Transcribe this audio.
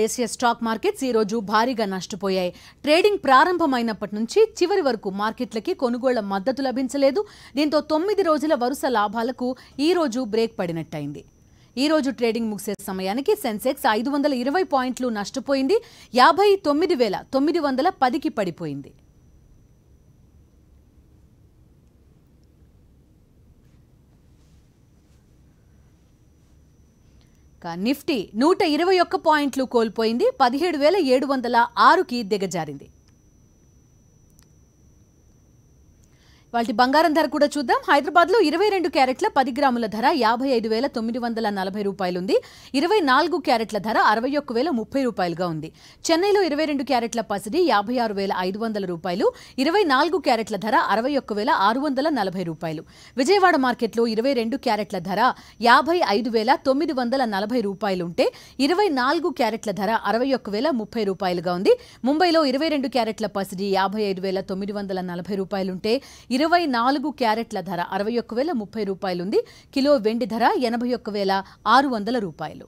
దేశీయ stock markets ఈ రోజు భారీగా నష్టపోయాయి ట్రేడింగ్ ప్రారంభమైనప్పటి నుంచి చివరి వరకు మార్కెట్లకి కొనుగోళ్ల మద్దతు లభించలేదు దీంతో తొమ్మిది రోజుల వరుస లాభాలకు ఈ రోజు బ్రేక్ పడినట్టయింది ఈ రోజు ట్రేడింగ్ ముగిసే సమయానికి సెన్సెక్స్ ఐదు వందల ఇరవై పాయింట్లు నష్టపోయింది యాభై తొమ్మిది వేల తొమ్మిది వందల పదికి పడిపోయింది నిఫ్టీ నూట ఇరవై ఒక్క పాయింట్లు కోల్పోయింది పదిహేడు వేల ఏడు వందల ఆరుకి దిగజారింది వాటి బంగారం ధర కూడా చూద్దాం హైదరాబాద్ లో ఇరవై రెండు క్యారెట్ల పది గ్రాముల ధర యాభై ఐదు వేల తొమ్మిది వందల నలభై రూపాయలు ఉంది ఇరవై నాలుగు క్యారెట్ల ధర అరవై ఒక్క వేల ముప్పై రూపాయలుగా ఉంది చెన్నైలో ఇరవై రెండు క్యారెట్ల పసిడి యాభై ఆరు వేల ఐదు వందల రూపాయలు ఇరవై నాలుగు క్యారెట్ల ధర అరవై ఒక్క వేల ఆరు వందల నలభై రూపాయలు విజయవాడ మార్కెట్లో ఇరవై రెండు క్యారెట్ల ధర యాభై ఐదు వేల తొమ్మిది వందల నలభై రూపాయలుంటే ఇరవై నాలుగు క్యారెట్ల ధర అరవై ఒక్క వేల ముప్పై రూపాయలుగా ఉంది ముంబైలో ఇరవై రెండు క్యారెట్ల పసిడి యాభై ఐదు వేల తొమ్మిది వందల నలభై రూపాయలుంటే ఇరవై ఇరవై నాలుగు క్యారెట్ల ధర అరవై ఒక్క వేల ముప్పై రూపాయలుంది కిలో వెండి ధర ఎనభై ఒక్క వేల ఆరు వందల రూపాయలు